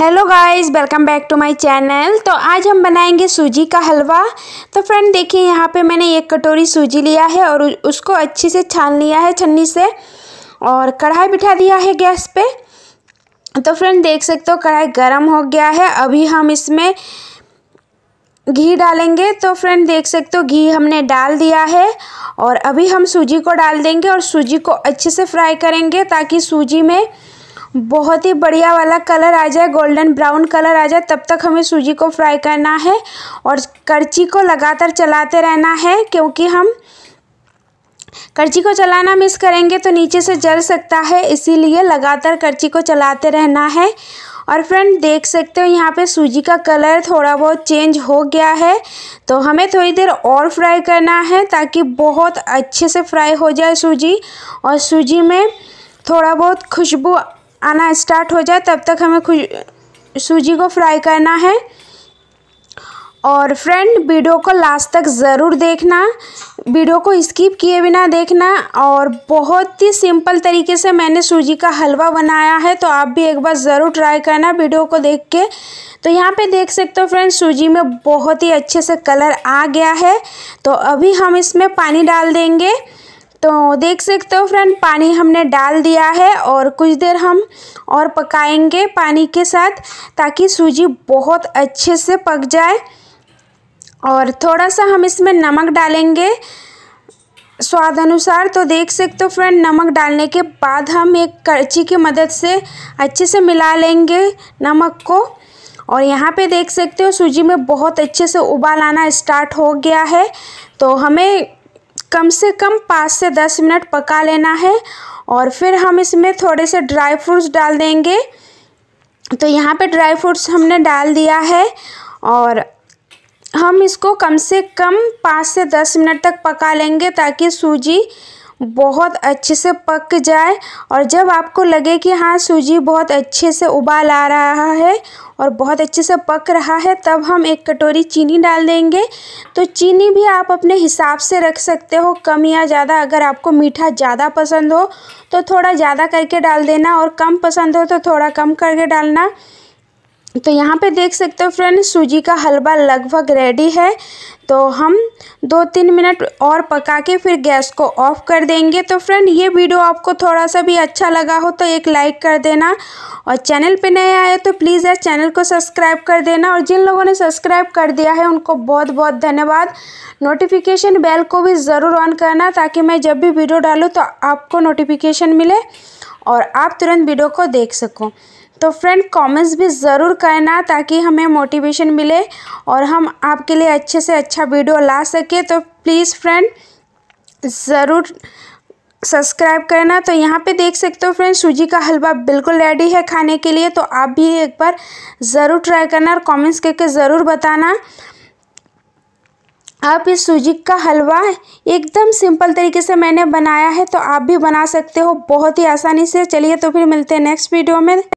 hello guys welcome back to my channel तो आज हम बनाएंगे सूजी का हलवा तो फ्रेंड देखिए यहाँ पे मैंने एक कटोरी सूजी लिया है और उसको अच्छे से छान लिया है छन्नी से और कढ़ाई बिठा दिया है गैस पे तो फ्रेंड देख सकते हो कढ़ाई गर्म हो गया है अभी हम इसमें घी डालेंगे तो फ्रेंड देख सकते हो घी हमने डाल दिया है और अभी हम सूजी को डाल देंगे और सूजी को अच्छे से फ्राई करेंगे ताकि सूजी में बहुत ही बढ़िया वाला कलर आ जाए गोल्डन ब्राउन कलर आ जाए तब तक हमें सूजी को फ्राई करना है और करची को लगातार चलाते रहना है क्योंकि हम करची को चलाना मिस करेंगे तो नीचे से जल सकता है इसीलिए लगातार करची को चलाते रहना है और फ्रेंड देख सकते हो यहाँ पे सूजी का कलर थोड़ा बहुत चेंज हो गया है तो हमें थोड़ी देर और फ्राई करना है ताकि बहुत अच्छे से फ्राई हो जाए सूजी और सूजी में थोड़ा बहुत खुशबू आना स्टार्ट हो जाए तब तक हमें सूजी को फ्राई करना है और फ्रेंड वीडियो को लास्ट तक ज़रूर देखना वीडियो को स्किप किए बिना देखना और बहुत ही सिंपल तरीके से मैंने सूजी का हलवा बनाया है तो आप भी एक बार ज़रूर ट्राई करना वीडियो को देख के तो यहाँ पे देख सकते हो फ्रेंड सूजी में बहुत ही अच्छे से कलर आ गया है तो अभी हम इसमें पानी डाल देंगे तो देख सकते हो फ्रेंड पानी हमने डाल दिया है और कुछ देर हम और पकाएंगे पानी के साथ ताकि सूजी बहुत अच्छे से पक जाए और थोड़ा सा हम इसमें नमक डालेंगे स्वाद अनुसार तो देख सकते हो फ्रेंड नमक डालने के बाद हम एक करछी की मदद से अच्छे से मिला लेंगे नमक को और यहाँ पे देख सकते हो सूजी में बहुत अच्छे से उबाल आना स्टार्ट हो गया है तो हमें कम से कम पाँच से दस मिनट पका लेना है और फिर हम इसमें थोड़े से ड्राई फ्रूट्स डाल देंगे तो यहाँ पे ड्राई फ्रूट्स हमने डाल दिया है और हम इसको कम से कम पाँच से दस मिनट तक पका लेंगे ताकि सूजी बहुत अच्छे से पक जाए और जब आपको लगे कि हाँ सूजी बहुत अच्छे से उबाल आ रहा है और बहुत अच्छे से पक रहा है तब हम एक कटोरी चीनी डाल देंगे तो चीनी भी आप अपने हिसाब से रख सकते हो कम या ज़्यादा अगर आपको मीठा ज़्यादा पसंद हो तो थोड़ा ज़्यादा करके डाल देना और कम पसंद हो तो थोड़ा कम करके डालना तो यहाँ पे देख सकते हो फ्रेंड्स सूजी का हलवा लगभग रेडी है तो हम दो तीन मिनट और पका के फिर गैस को ऑफ कर देंगे तो फ्रेंड ये वीडियो आपको थोड़ा सा भी अच्छा लगा हो तो एक लाइक कर देना और चैनल पे नए आए तो प्लीज़ यार चैनल को सब्सक्राइब कर देना और जिन लोगों ने सब्सक्राइब कर दिया है उनको बहुत बहुत धन्यवाद नोटिफिकेशन बेल को भी ज़रूर ऑन करना ताकि मैं जब भी वीडियो डालूँ तो आपको नोटिफिकेशन मिले और आप तुरंत वीडियो को देख सकूँ तो फ्रेंड कमेंट्स भी ज़रूर करना ताकि हमें मोटिवेशन मिले और हम आपके लिए अच्छे से अच्छा वीडियो ला सके तो प्लीज़ फ्रेंड ज़रूर सब्सक्राइब करना तो यहाँ पे देख सकते हो फ्रेंड सूजी का हलवा बिल्कुल रेडी है खाने के लिए तो आप भी एक बार ज़रूर ट्राई करना और कमेंट्स करके ज़रूर बताना आप इस सूजी का हलवा एकदम सिंपल तरीके से मैंने बनाया है तो आप भी बना सकते हो बहुत ही आसानी से चलिए तो फिर मिलते हैं नेक्स्ट वीडियो में